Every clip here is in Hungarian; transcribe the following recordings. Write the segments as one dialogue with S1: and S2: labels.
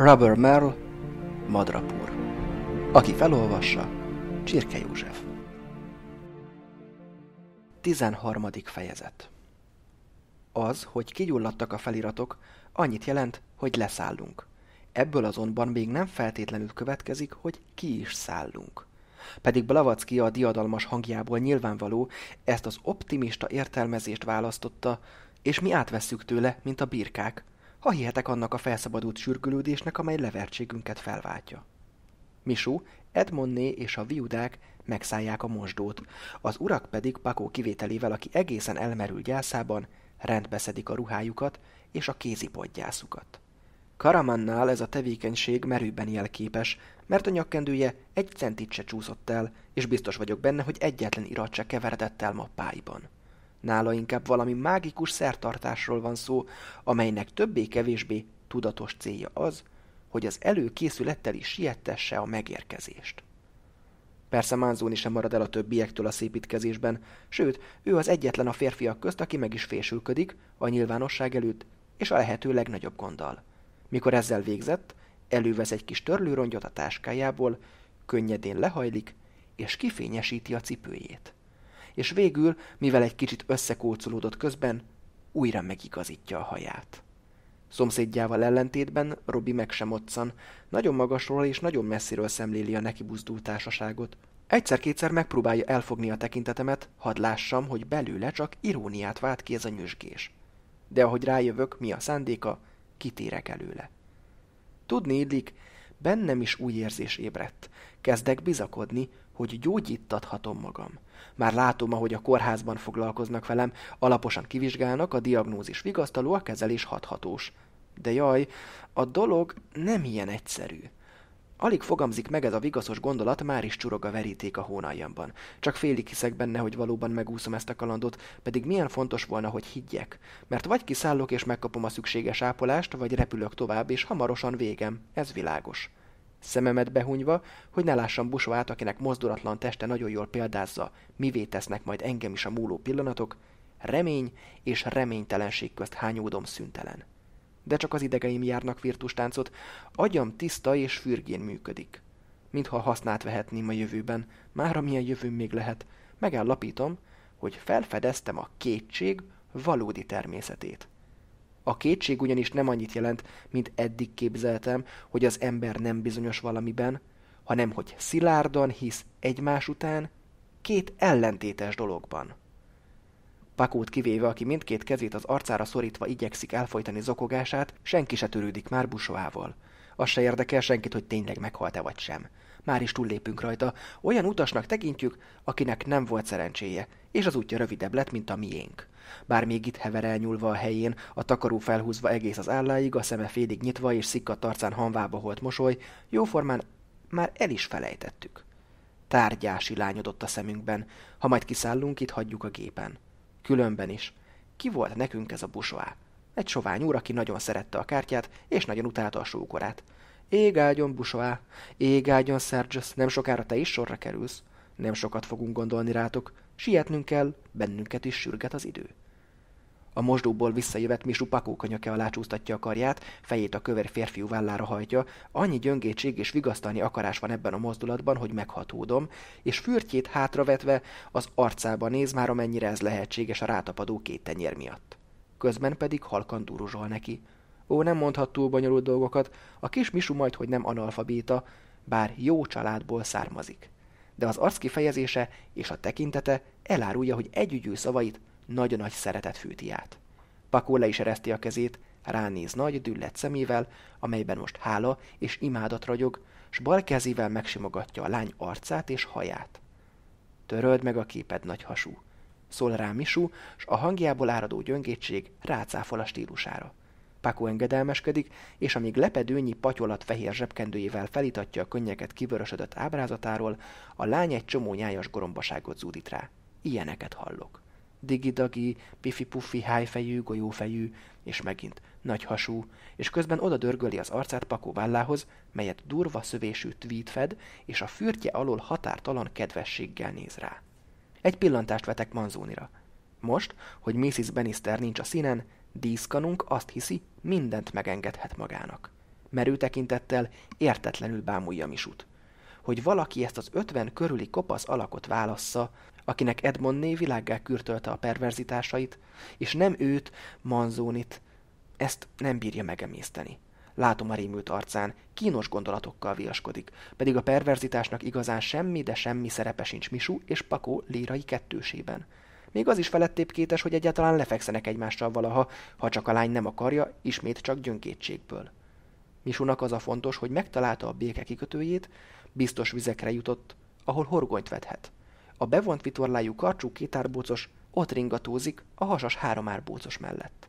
S1: Rubber Merle, Madrapur. Aki felolvassa, Csirke József. 13. fejezet Az, hogy kigyulladtak a feliratok, annyit jelent, hogy leszállunk. Ebből azonban még nem feltétlenül következik, hogy ki is szállunk. Pedig Blavacki a diadalmas hangjából nyilvánvaló ezt az optimista értelmezést választotta, és mi átvesszük tőle, mint a birkák – ha hihetek annak a felszabadult sürgülődésnek, amely levertségünket felváltja. Misú, Edmondné és a viudák megszállják a mosdót, az urak pedig Pakó kivételével, aki egészen elmerül gyászában, rendbeszedik a ruhájukat és a kézipodgyászukat. Karamannál ez a tevékenység merőben jelképes, mert a nyakkendője egy centit se csúszott el, és biztos vagyok benne, hogy egyetlen irat se keveredett el mappáiban. Nála inkább valami mágikus szertartásról van szó, amelynek többé-kevésbé tudatos célja az, hogy az előkészülettel is siettesse a megérkezést. Persze Manzoni sem marad el a többiektől a szépítkezésben, sőt, ő az egyetlen a férfiak közt, aki meg is fésülködik a nyilvánosság előtt, és a lehető legnagyobb gonddal. Mikor ezzel végzett, elővesz egy kis törlőrongyot a táskájából, könnyedén lehajlik, és kifényesíti a cipőjét és végül, mivel egy kicsit összekulcolódott közben, újra megigazítja a haját. Szomszédjával ellentétben Robi meg sem otszan, nagyon magasról és nagyon messziről szemléli a neki buzdult társaságot. Egyszer-kétszer megpróbálja elfogni a tekintetemet, hadd lássam, hogy belőle csak iróniát vált ki ez a nyüzsgés. De ahogy rájövök, mi a szándéka, kitérek előle. Tudni idlik, bennem is új érzés ébredt. Kezdek bizakodni, hogy gyógyítathatom magam. Már látom, ahogy a kórházban foglalkoznak velem, alaposan kivizsgálnak, a diagnózis vigasztaló, a kezelés hathatós. De jaj, a dolog nem ilyen egyszerű. Alig fogamzik meg ez a vigaszos gondolat, már is csurog a veríték a hónaljamban. Csak félig hiszek benne, hogy valóban megúszom ezt a kalandot, pedig milyen fontos volna, hogy higgyek. Mert vagy kiszállok és megkapom a szükséges ápolást, vagy repülök tovább, és hamarosan végem. Ez világos szememet behunyva, hogy ne lássam busvát, akinek mozdulatlan teste nagyon jól példázza, mivé tesznek majd engem is a múló pillanatok, remény és reménytelenség közt hányódom szüntelen. De csak az idegeim járnak virtustáncot, agyam tiszta és fürgén működik. Mintha hasznát vehetném a jövőben, már amilyen jövőm még lehet, megállapítom, hogy felfedeztem a kétség valódi természetét. A kétség ugyanis nem annyit jelent, mint eddig képzeltem, hogy az ember nem bizonyos valamiben, hanem hogy szilárdan hisz egymás után két ellentétes dologban. Pakót kivéve, aki mindkét kezét az arcára szorítva igyekszik elfolytani zokogását, senki se törődik már busóával. Az se érdekel senkit, hogy tényleg meghalt-e vagy sem. Már is túllépünk rajta, olyan utasnak tekintjük, akinek nem volt szerencséje, és az útja rövidebb lett, mint a miénk. Bár még itt hever elnyúlva a helyén, a takaró felhúzva egész az álláig, a szeme félig nyitva és szikka arcán hanvába holt mosoly, jóformán már el is felejtettük. Tárgyási lányodott a szemünkben, ha majd kiszállunk, itt hagyjuk a gépen. Különben is. Ki volt nekünk ez a busoá? Egy sovány úr, aki nagyon szerette a kártyát, és nagyon utálta a sókorát. Égágyon, Busoá! Égágyon, Sergius! Nem sokára te is sorra kerülsz. Nem sokat fogunk gondolni rátok. Sietnünk kell, bennünket is sürget az idő. A mosdóból visszajövet Misú pakókanyaka alá csúsztatja a karját, fejét a kövér férfiú vállára hajtja, annyi gyöngétség és vigasztalni akarás van ebben a mozdulatban, hogy meghatódom, és fürtjét hátravetve az arcába néz már amennyire ez lehetséges a rátapadó két tenyér miatt. Közben pedig halkan duruzsol neki. Ó, nem mondhat túl bonyolult dolgokat, a kis Misú majd, hogy nem analfabéta, bár jó családból származik de az arc kifejezése és a tekintete elárulja, hogy együgyű szavait nagyon nagy szeretet fűti át. Pakó le is ereszti a kezét, ránéz nagy, düllett szemével, amelyben most hála és imádat ragyog, s bal kezével megsimogatja a lány arcát és haját. Töröld meg a képed, nagy hasú. Szól rá Misú, s a hangjából áradó gyöngétség rácáfol a stílusára. Pakó engedelmeskedik, és amíg lepedőnyi patyolat fehér zsebkendőjével felítatja a könnyeket kivörösödött ábrázatáról, a lány egy csomó nyájas gorombaságot zúdít rá. Ilyeneket hallok digidagi, pifi-puffi, hájfejű, golyófejű, és megint nagy hasú, és közben oda dörgöli az arcát Pakó vállához, melyet durva szövésű tweet fed, és a fürtje alól határtalan kedvességgel néz rá. Egy pillantást vetek Manzónira. Most, hogy Mrs. Bannister nincs a színen, díszkanunk azt hiszi, mindent megengedhet magának. Merő tekintettel értetlenül bámulja Misut. Hogy valaki ezt az ötven körüli kopasz alakot válassza, akinek Edmondné világgá kürtölte a perverzitásait, és nem őt, Manzónit. Ezt nem bírja megemészteni. Látom a rémült arcán, kínos gondolatokkal viaskodik, pedig a perverzitásnak igazán semmi, de semmi szerepe sincs Misú és Pakó lírai kettősében. Még az is felettébb kétes, hogy egyáltalán lefekszenek egymással valaha, ha csak a lány nem akarja, ismét csak gyönkétségből. Misunak az a fontos, hogy megtalálta a béke kikötőjét, biztos vizekre jutott, ahol horgonyt vedhet. A bevont vitorlájú karcsú kétárbócos ott ringatózik a hasas háromárbócos mellett.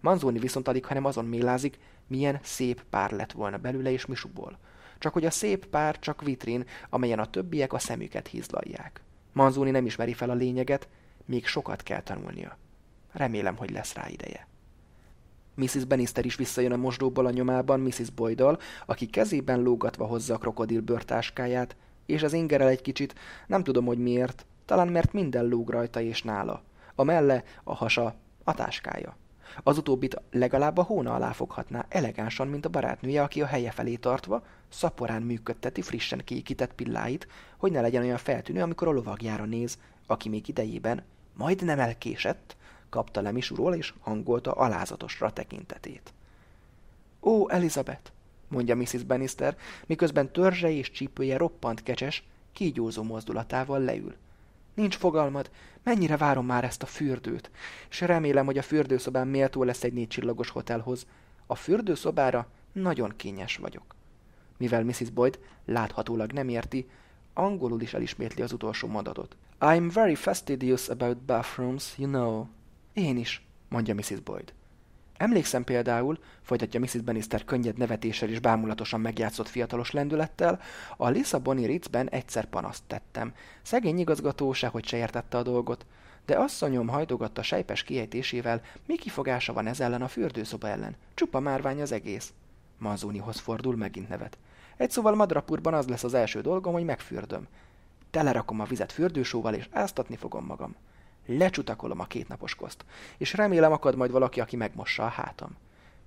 S1: Manzoni viszont alig, hanem azon mélázik, milyen szép pár lett volna belőle és Misuból. Csak hogy a szép pár csak vitrin, amelyen a többiek a szemüket hízlalják. Manzoni nem ismeri fel a lényeget, még sokat kell tanulnia. Remélem, hogy lesz rá ideje. Mrs. Bannister is visszajön a mosdóból a nyomában Mrs. Boydal, aki kezében lógatva hozza a krokodil bőrtáskáját, és az ingerel egy kicsit, nem tudom, hogy miért, talán mert minden lóg rajta és nála. A melle, a hasa, a táskája. Az utóbbit legalább a hóna alá foghatná, elegánsan, mint a barátnője, aki a helye felé tartva szaporán működteti frissen kékített pilláit, hogy ne legyen olyan feltűnő, amikor a lovagjára néz, aki még idejében majdnem elkésett, kapta le misuról és hangolta alázatosra tekintetét. Ó, Elizabeth! mondja Mrs. Bannister, miközben törzse és csípője roppant kecses, kígyózó mozdulatával leül. Nincs fogalmad, mennyire várom már ezt a fürdőt, és remélem, hogy a fürdőszobám méltó lesz egy négy csillagos hotelhoz. A fürdőszobára nagyon kényes vagyok. Mivel Mrs. Boyd láthatólag nem érti, angolul is elismétli az utolsó mondatot. I'm very fastidious about bathrooms, you know. Én is, mondja Mrs. Boyd. Emlékszem például, folytatja Mrs. Bannister könnyed nevetéssel és bámulatosan megjátszott fiatalos lendülettel, a Lisszaboni Ritzben egyszer panaszt tettem. Szegény igazgató sehogy se értette a dolgot, de asszonyom hajtogatta sejpes kiejtésével, mi kifogása van ez ellen a fürdőszoba ellen. Csupa márvány az egész. Manzónihoz fordul, megint nevet. Egy szóval madrapurban az lesz az első dolgom, hogy megfürdöm. Telerakom a vizet fürdősóval, és áztatni fogom magam. Lecsutakolom a kétnapos koszt, és remélem akad majd valaki, aki megmossa a hátam.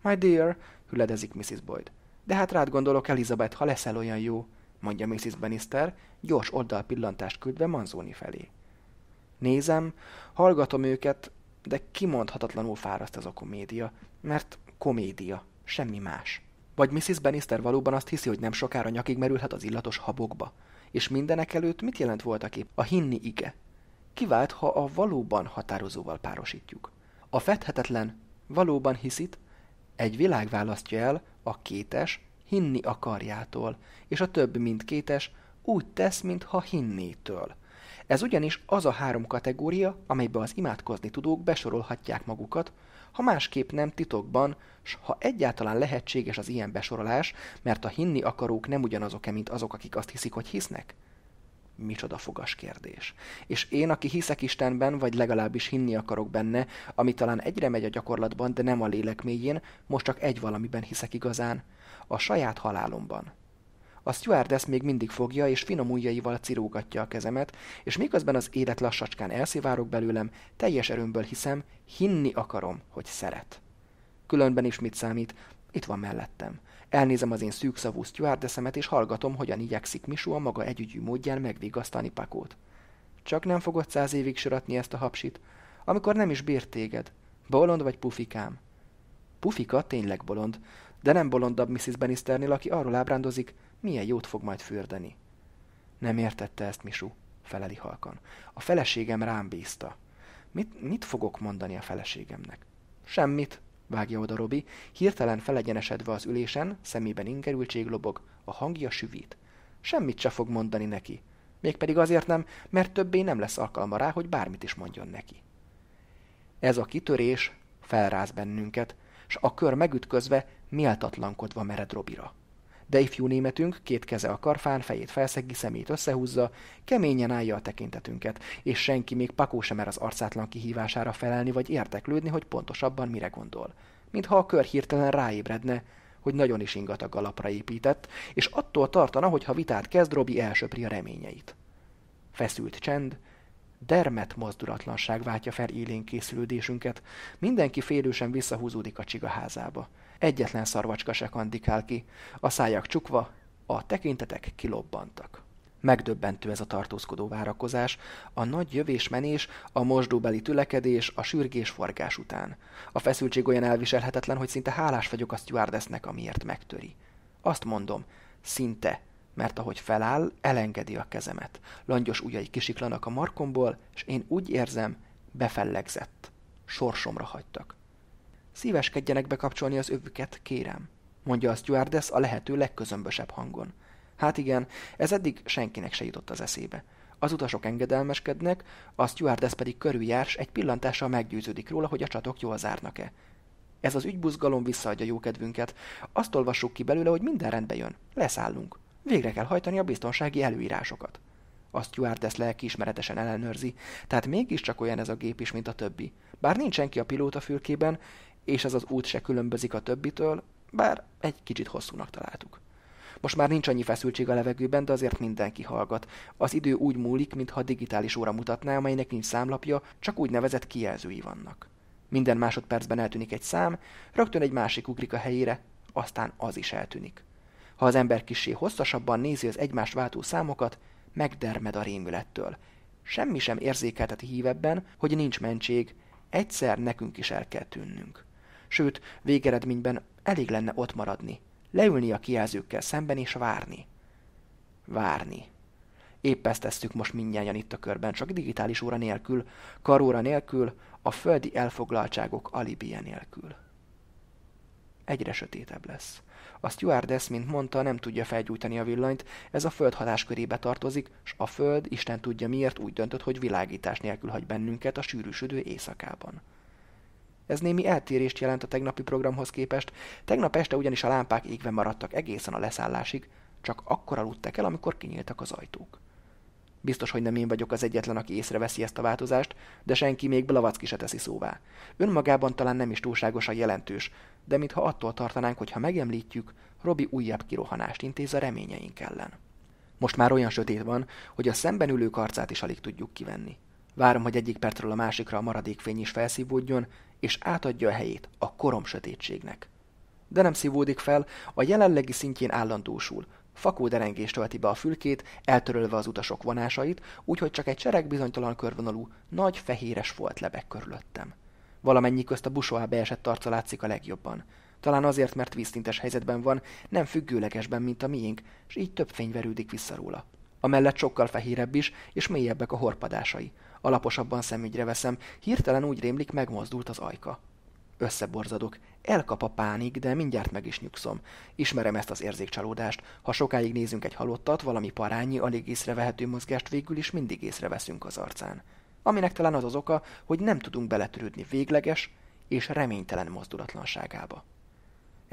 S1: My dear, hüledezik Mrs. Boyd. De hát rád gondolok, Elizabeth, ha leszel olyan jó, mondja Mrs. Bannister, gyors oldal pillantást küldve Manzoni felé. Nézem, hallgatom őket, de kimondhatatlanul fáraszt ez a komédia, mert komédia, semmi más. Vagy Mrs. Bannister valóban azt hiszi, hogy nem sokára nyakig merülhet az illatos habokba. És mindenek előtt mit jelent voltak épp a hinni ige? kivált, ha a valóban határozóval párosítjuk. A fethetetlen valóban hiszit, egy világ választja el a kétes hinni akarjától, és a többi, mint kétes, úgy tesz, mintha hinnétől. Ez ugyanis az a három kategória, amelybe az imádkozni tudók besorolhatják magukat, ha másképp nem titokban, s ha egyáltalán lehetséges az ilyen besorolás, mert a hinni akarók nem ugyanazok-e, mint azok, akik azt hiszik, hogy hisznek micsoda fogas kérdés. És én, aki hiszek Istenben, vagy legalábbis hinni akarok benne, ami talán egyre megy a gyakorlatban, de nem a lélek mélyén, most csak egy valamiben hiszek igazán, a saját halálomban. A stewardess még mindig fogja, és finom ujjaival cirógatja a kezemet, és miközben az élet lassacskán elszivárok belőlem, teljes erőmből hiszem, hinni akarom, hogy szeret. Különben is mit számít, itt van mellettem. Elnézem az én szűkszavú sztjuárdeszemet, és hallgatom, hogyan igyekszik Misó a maga együgyű módján megvigasztani Pakót. Csak nem fogod száz évig söratni ezt a hapsit, amikor nem is bírt téged. Bolond vagy pufikám? Pufika tényleg bolond, de nem bolondabb Mrs. Bannisternél, aki arról ábrándozik, milyen jót fog majd fürdeni. Nem értette ezt Misú, feleli halkan. A feleségem rám bízta. Mit, mit fogok mondani a feleségemnek? Semmit, vágja oda Robi, hirtelen felegyenesedve az ülésen, szemében ingerültség lobog, a hangja süvít. Semmit se fog mondani neki. Mégpedig azért nem, mert többé nem lesz alkalma rá, hogy bármit is mondjon neki. Ez a kitörés felráz bennünket, s a kör megütközve méltatlankodva mered Robira de ifjú németünk két keze a karfán, fejét felszegi, szemét összehúzza, keményen állja a tekintetünket, és senki még pakó sem mer az arcátlan kihívására felelni vagy érteklődni, hogy pontosabban mire gondol. Mintha a kör hirtelen ráébredne, hogy nagyon is ingatag galapra épített, és attól tartana, hogy ha vitát kezd, Robi elsöpri a reményeit. Feszült csend, dermet mozdulatlanság váltja fel élén készülődésünket, mindenki félősen visszahúzódik a csigaházába. Egyetlen szarvacska se kandikál ki, a szájak csukva, a tekintetek kilobbantak. Megdöbbentő ez a tartózkodó várakozás, a nagy jövésmenés, a mosdóbeli tülekedés, a sürgés forgás után. A feszültség olyan elviselhetetlen, hogy szinte hálás vagyok a stewardessnek, amiért megtöri. Azt mondom, szinte, mert ahogy feláll, elengedi a kezemet. Langyos ujjai kisiklanak a markomból, és én úgy érzem, befellegzett. Sorsomra hagytak. Szíveskedjenek bekapcsolni az övüket, kérem, mondja a stewardess a lehető legközömbösebb hangon. Hát igen, ez eddig senkinek se jutott az eszébe. Az utasok engedelmeskednek, a stewardess pedig körüljárs, egy pillantással meggyőződik róla, hogy a csatok jól zárnak-e. Ez az ügybuzgalom visszaadja jókedvünket. Azt olvassuk ki belőle, hogy minden rendbe jön. Leszállunk. Végre kell hajtani a biztonsági előírásokat. A stewardess lelkiismeretesen ellenőrzi, tehát mégiscsak olyan ez a gép is, mint a többi. Bár nincs senki a pilóta fülkében, és ez az út se különbözik a többitől, bár egy kicsit hosszúnak találtuk. Most már nincs annyi feszültség a levegőben, de azért mindenki hallgat. Az idő úgy múlik, mintha digitális óra mutatná, amelynek nincs számlapja, csak úgynevezett kijelzői vannak. Minden másodpercben eltűnik egy szám, rögtön egy másik ugrik a helyére, aztán az is eltűnik. Ha az ember kisé hosszasabban nézi az egymást váltó számokat, megdermed a rémülettől. Semmi sem érzékelteti hívebben, hogy nincs mentség, egyszer nekünk is el kell tűnnünk sőt, végeredményben elég lenne ott maradni, leülni a kijelzőkkel szemben és várni. Várni. Épp ezt tesszük most mindnyájan itt a körben, csak digitális óra nélkül, karóra nélkül, a földi elfoglaltságok alibije nélkül. Egyre sötétebb lesz. A stewardess, mint mondta, nem tudja felgyújtani a villanyt, ez a föld körébe tartozik, s a föld, Isten tudja miért, úgy döntött, hogy világítás nélkül hagy bennünket a sűrűsödő éjszakában. Ez némi eltérést jelent a tegnapi programhoz képest. Tegnap este ugyanis a lámpák égve maradtak egészen a leszállásig, csak akkor aludtak el, amikor kinyíltak az ajtók. Biztos, hogy nem én vagyok az egyetlen, aki észreveszi ezt a változást, de senki még Blavacki se teszi szóvá. Önmagában talán nem is túlságosan jelentős, de mintha attól tartanánk, hogy ha megemlítjük, Robi újabb kirohanást intéz a reményeink ellen. Most már olyan sötét van, hogy a szemben ülő arcát is alig tudjuk kivenni. Várom, hogy egyik percről a másikra a maradék fény is felszívódjon, és átadja a helyét a korom sötétségnek. De nem szívódik fel, a jelenlegi szintjén állandósul, fakó derengés tölti be a fülkét, eltörölve az utasok vonásait, úgyhogy csak egy sereg bizonytalan körvonalú, nagy fehéres folt lebeg körülöttem. Valamennyi közt a busoá beesett tarca látszik a legjobban. Talán azért, mert víztintes helyzetben van, nem függőlegesben, mint a miénk, és így több fény verődik vissza róla. mellett sokkal fehérebb is, és mélyebbek a horpadásai. Alaposabban szemügyre veszem, hirtelen úgy rémlik, megmozdult az ajka. Összeborzadok. Elkap a pánik, de mindjárt meg is nyugszom. Ismerem ezt az érzékcsalódást. Ha sokáig nézünk egy halottat, valami parányi, alig észrevehető mozgást végül is mindig észreveszünk az arcán. Aminek talán az az oka, hogy nem tudunk beletörődni végleges és reménytelen mozdulatlanságába.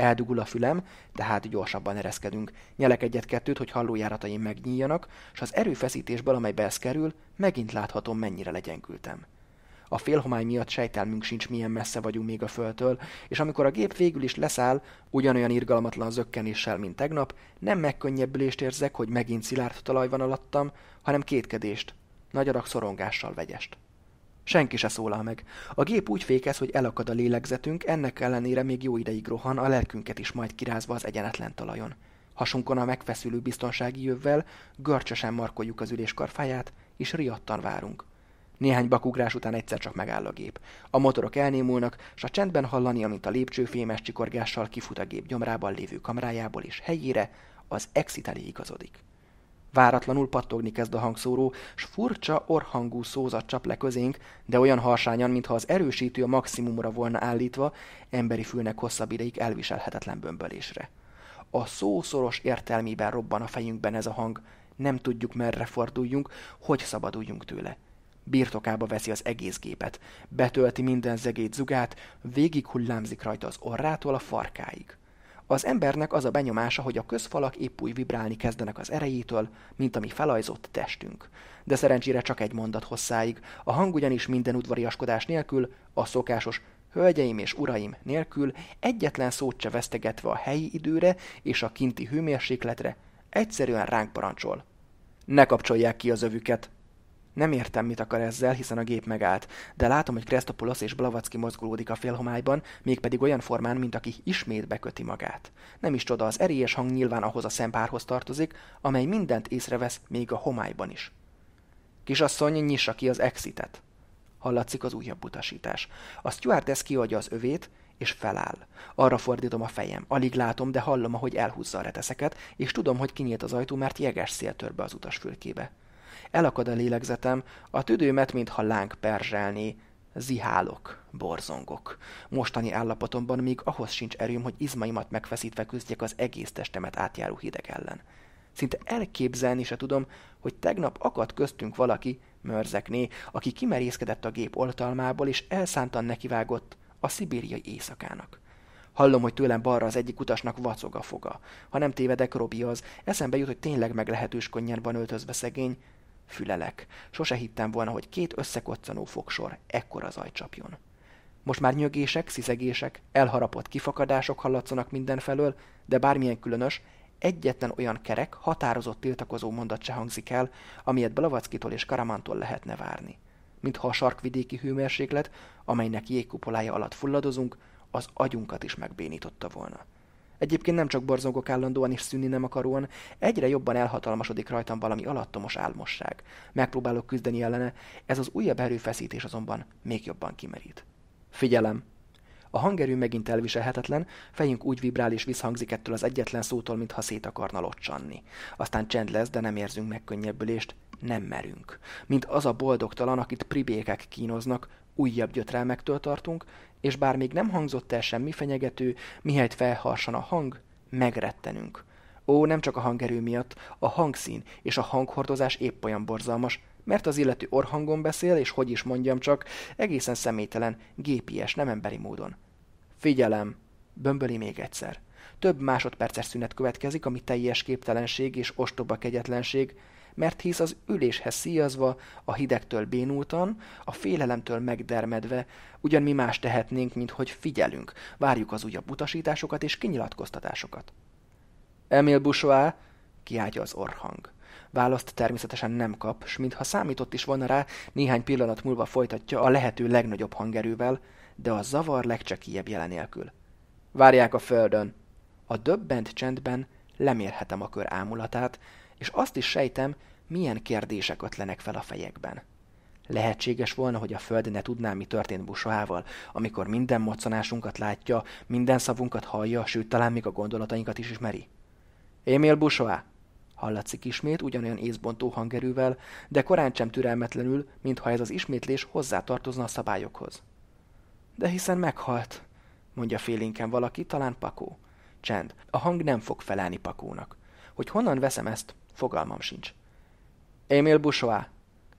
S1: Eldugul a fülem, tehát gyorsabban ereszkedünk. Nyelek egyet-kettőt, hogy hallójárataim megnyíljanak, és az erőfeszítésből, amely kerül, megint láthatom, mennyire legyenkültem. A félhomály miatt sejtelmünk sincs, milyen messze vagyunk még a földtől, és amikor a gép végül is leszáll, ugyanolyan irgalmatlan zökkenéssel, mint tegnap, nem megkönnyebbülést érzek, hogy megint szilárd talaj van alattam, hanem kétkedést, nagy adag szorongással vegyest. Senki se szólal meg. A gép úgy fékez, hogy elakad a lélegzetünk, ennek ellenére még jó ideig rohan, a lelkünket is majd kirázva az egyenetlen talajon. Hasunkon a megfeszülő biztonsági jövvel, görcsösen markoljuk az üléskar fáját, és riadtan várunk. Néhány bakugrás után egyszer csak megáll a gép. A motorok elnémulnak, s a csendben hallani, amint a lépcső fémes csikorgással kifut a gép gyomrában lévő kamrájából, és helyére az exit igazodik. Váratlanul pattogni kezd a hangszóró, s furcsa, orhangú szózat csap le közénk, de olyan harsányan, mintha az erősítő a maximumra volna állítva, emberi fülnek hosszabb ideig elviselhetetlen bömbölésre. A szó szoros értelmében robban a fejünkben ez a hang, nem tudjuk merre forduljunk, hogy szabaduljunk tőle. Birtokába veszi az egész gépet, betölti minden zegét zugát, végig hullámzik rajta az orrától a farkáig. Az embernek az a benyomása, hogy a közfalak épp úgy vibrálni kezdenek az erejétől, mint ami felajzott testünk. De szerencsére csak egy mondat hosszáig, a hang ugyanis minden udvariaskodás nélkül, a szokásos hölgyeim és uraim nélkül, egyetlen szót se vesztegetve a helyi időre és a kinti hőmérsékletre, egyszerűen ránk parancsol. Ne kapcsolják ki az övüket! Nem értem, mit akar ezzel, hiszen a gép megállt, de látom, hogy Krestopulos és Blavacki mozgulódik a félhomályban, mégpedig olyan formán, mint aki ismét beköti magát. Nem is csoda, az erélyes hang nyilván ahhoz a szempárhoz tartozik, amely mindent észrevesz még a homályban is. Kisasszony, nyissa ki az exitet. Hallatszik az újabb utasítás. A stewardess kiadja az övét, és feláll. Arra fordítom a fejem. Alig látom, de hallom, ahogy elhúzza a reteszeket, és tudom, hogy kinyílt az ajtó, mert jeges szél tör be az utas fülkébe. Elakad a lélegzetem, a tüdőmet, mintha láng perzselni, zihálok, borzongok. Mostani állapotomban még ahhoz sincs erőm, hogy izmaimat megfeszítve küzdjek az egész testemet átjáró hideg ellen. Szinte elképzelni se tudom, hogy tegnap akadt köztünk valaki, mörzekné, aki kimerészkedett a gép oltalmából, és elszántan nekivágott a szibériai éjszakának. Hallom, hogy tőlem balra az egyik utasnak vacog a foga. Ha nem tévedek, Robi az. Eszembe jut, hogy tényleg meglehetős konyárban öltözve szegény, Fülelek. Sose hittem volna, hogy két összekoccanó fogsor ekkora zaj csapjon. Most már nyögések, szizegések, elharapott kifakadások hallatszanak mindenfelől, de bármilyen különös, egyetlen olyan kerek, határozott tiltakozó mondat se hangzik el, amilyet Blavackitól és Karamantól lehetne várni. Mintha a sarkvidéki hőmérséklet, amelynek jégkupolája alatt fulladozunk, az agyunkat is megbénította volna. Egyébként nem csak borzongok állandóan és szűnni nem akaróan, egyre jobban elhatalmasodik rajtam valami alattomos álmosság. Megpróbálok küzdeni ellene, ez az újabb erőfeszítés azonban még jobban kimerít. Figyelem! A hangerő megint elviselhetetlen, fejünk úgy vibrál és visszhangzik ettől az egyetlen szótól, mintha szét akarna locsanni. Aztán csend lesz, de nem érzünk megkönnyebbülést, nem merünk. Mint az a boldogtalan, akit pribékek kínoznak, újabb gyötrelmektől tartunk, és bár még nem hangzott el semmi fenyegető, mihelyt felharsan a hang, megrettenünk. Ó, nem csak a hangerő miatt, a hangszín és a hanghordozás épp olyan borzalmas, mert az illető orhangon beszél, és hogy is mondjam csak, egészen személytelen, gépies, nem emberi módon. Figyelem! Bömböli még egyszer. Több másodperces szünet következik, ami teljes képtelenség és ostoba kegyetlenség, mert hisz az üléshez szíjazva, a hidegtől bénultan, a félelemtől megdermedve, ugyan mi más tehetnénk, mint hogy figyelünk, várjuk az újabb utasításokat és kinyilatkoztatásokat. Emil Bussoá, kiáltja az orhang. Választ természetesen nem kap, s mintha számított is volna rá, néhány pillanat múlva folytatja a lehető legnagyobb hangerővel, de a zavar legcsekélyebb jelenélkül. Várják a földön. A döbbent csendben lemérhetem a kör ámulatát, és azt is sejtem, milyen kérdések ötlenek fel a fejekben. Lehetséges volna, hogy a Föld ne tudná, mi történt Busoával, amikor minden moccanásunkat látja, minden szavunkat hallja, sőt, talán még a gondolatainkat is ismeri? Émél Busoá! Hallatszik ismét ugyanolyan észbontó hangerővel, de korán sem türelmetlenül, mintha ez az ismétlés hozzátartozna a szabályokhoz. De hiszen meghalt, mondja félénken valaki, talán Pakó. Csend, a hang nem fog felelni Pakónak. Hogy honnan veszem ezt, Fogalmam sincs. Emil Bussoá,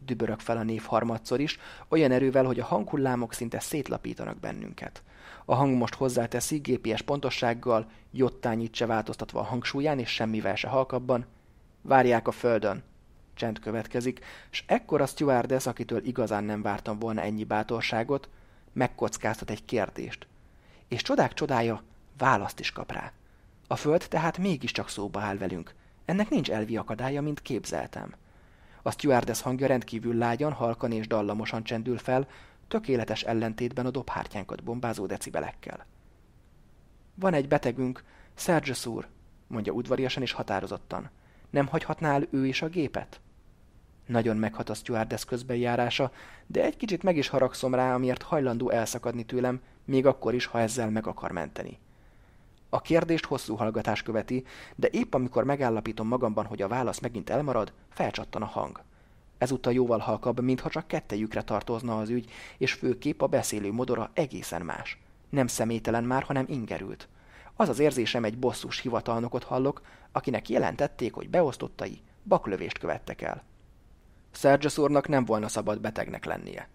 S1: dübörök fel a név harmadszor is, olyan erővel, hogy a hanghullámok szinte szétlapítanak bennünket. A hang most hozzáteszi GPS pontossággal, jottányit se változtatva a hangsúlyán és semmivel se halkabban. Várják a földön. Csend következik, és ekkor a stewardess, akitől igazán nem vártam volna ennyi bátorságot, megkockáztat egy kérdést. És csodák csodája, választ is kap rá. A föld tehát mégiscsak szóba áll velünk. Ennek nincs elvi akadálya, mint képzeltem. A stewardess hangja rendkívül lágyan, halkan és dallamosan csendül fel, tökéletes ellentétben a dobhártyánkat bombázó decibelekkel. Van egy betegünk, Serge úr, mondja udvariasan és határozottan. Nem hagyhatná el ő is a gépet? Nagyon meghat a stewardess járása, de egy kicsit meg is haragszom rá, amiért hajlandó elszakadni tőlem, még akkor is, ha ezzel meg akar menteni. A kérdést hosszú hallgatás követi, de épp amikor megállapítom magamban, hogy a válasz megint elmarad, felcsattan a hang. Ezúttal jóval halkabb, mintha csak kettejükre tartozna az ügy, és főképp a beszélő modora egészen más. Nem szemételen már, hanem ingerült. Az az érzésem egy bosszus hivatalnokot hallok, akinek jelentették, hogy beosztottai baklövést követtek el. Szerges úrnak nem volna szabad betegnek lennie.